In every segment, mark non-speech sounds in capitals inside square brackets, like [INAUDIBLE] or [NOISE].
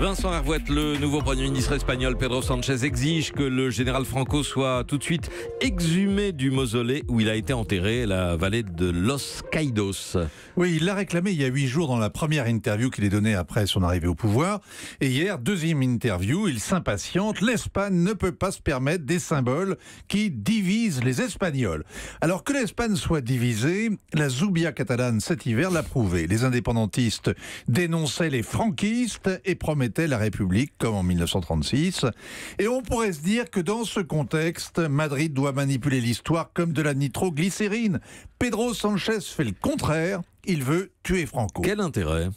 Vincent Hervouette, le nouveau Premier ministre espagnol Pedro Sanchez exige que le général Franco soit tout de suite exhumé du mausolée où il a été enterré, la vallée de Los Caídos. Oui, il l'a réclamé il y a huit jours dans la première interview qu'il est donnée après son arrivée au pouvoir. Et hier, deuxième interview, il s'impatiente. L'Espagne ne peut pas se permettre des symboles qui divisent les Espagnols. Alors que l'Espagne soit divisée, la Zubia catalane cet hiver l'a prouvé. Les indépendantistes dénonçaient les franquistes et promettaient était la République, comme en 1936. Et on pourrait se dire que dans ce contexte, Madrid doit manipuler l'histoire comme de la nitroglycérine. Pedro Sanchez fait le contraire, il veut tuer Franco. Quel intérêt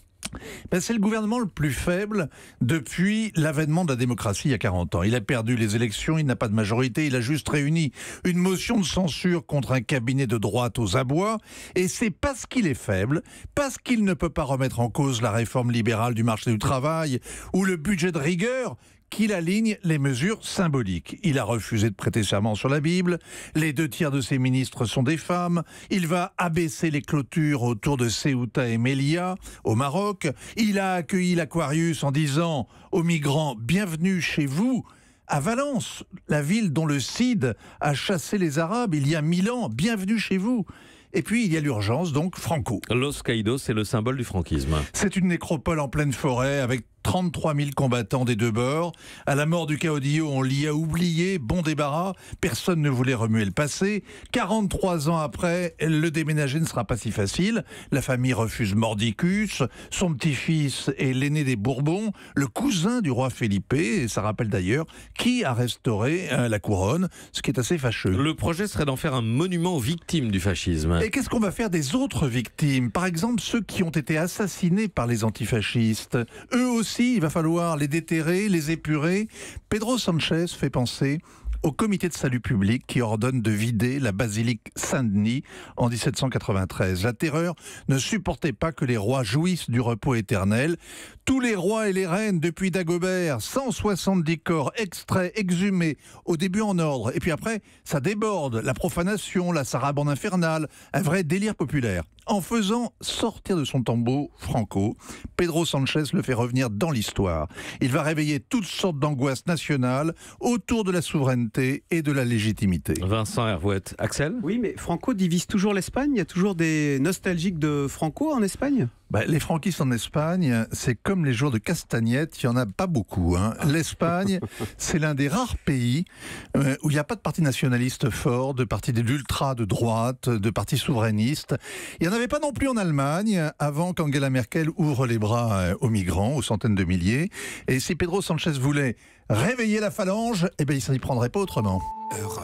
ben, c'est le gouvernement le plus faible depuis l'avènement de la démocratie il y a 40 ans. Il a perdu les élections, il n'a pas de majorité, il a juste réuni une motion de censure contre un cabinet de droite aux abois. Et c'est parce qu'il est faible, parce qu'il ne peut pas remettre en cause la réforme libérale du marché du travail ou le budget de rigueur qu'il aligne les mesures symboliques. Il a refusé de prêter serment sur la Bible, les deux tiers de ses ministres sont des femmes, il va abaisser les clôtures autour de Ceuta et Melilla, au Maroc, il a accueilli l'Aquarius en disant aux migrants « Bienvenue chez vous », à Valence, la ville dont le Cid a chassé les Arabes il y a mille ans, « Bienvenue chez vous ». Et puis il y a l'urgence, donc Franco. Los Caídos, c'est le symbole du franquisme. C'est une nécropole en pleine forêt avec 33 000 combattants des deux bords. À la mort du Caudillo, on l'y a oublié. Bon débarras. Personne ne voulait remuer le passé. 43 ans après, le déménager ne sera pas si facile. La famille refuse Mordicus. Son petit-fils est l'aîné des Bourbons, le cousin du roi Felipe. Et ça rappelle d'ailleurs qui a restauré euh, la couronne, ce qui est assez fâcheux. Le projet serait d'en faire un monument aux victimes du fascisme. Et qu'est-ce qu'on va faire des autres victimes Par exemple, ceux qui ont été assassinés par les antifascistes. Eux aussi il va falloir les déterrer, les épurer. Pedro Sanchez fait penser au comité de salut public qui ordonne de vider la basilique Saint-Denis en 1793. La terreur ne supportait pas que les rois jouissent du repos éternel. Tous les rois et les reines, depuis Dagobert, 170 corps extraits, exhumés, au début en ordre, et puis après, ça déborde, la profanation, la sarabande infernale, un vrai délire populaire en faisant sortir de son tombeau Franco. Pedro Sanchez le fait revenir dans l'histoire. Il va réveiller toutes sortes d'angoisses nationales autour de la souveraineté et de la légitimité. Vincent hervouette Axel Oui, mais Franco divise toujours l'Espagne. Il y a toujours des nostalgiques de Franco en Espagne bah, les franquistes en Espagne, c'est comme les jours de Castagnette, il n'y en a pas beaucoup. Hein. [LAUGHS] L'Espagne, c'est l'un des rares pays euh, où il n'y a pas de parti nationaliste fort, de parti l'ultra de droite, de parti souverainiste. Il n'y en avait pas non plus en Allemagne avant qu'Angela Merkel ouvre les bras euh, aux migrants, aux centaines de milliers. Et si Pedro Sanchez voulait réveiller la phalange, eh bien, il ne s'y prendrait pas autrement. Europe.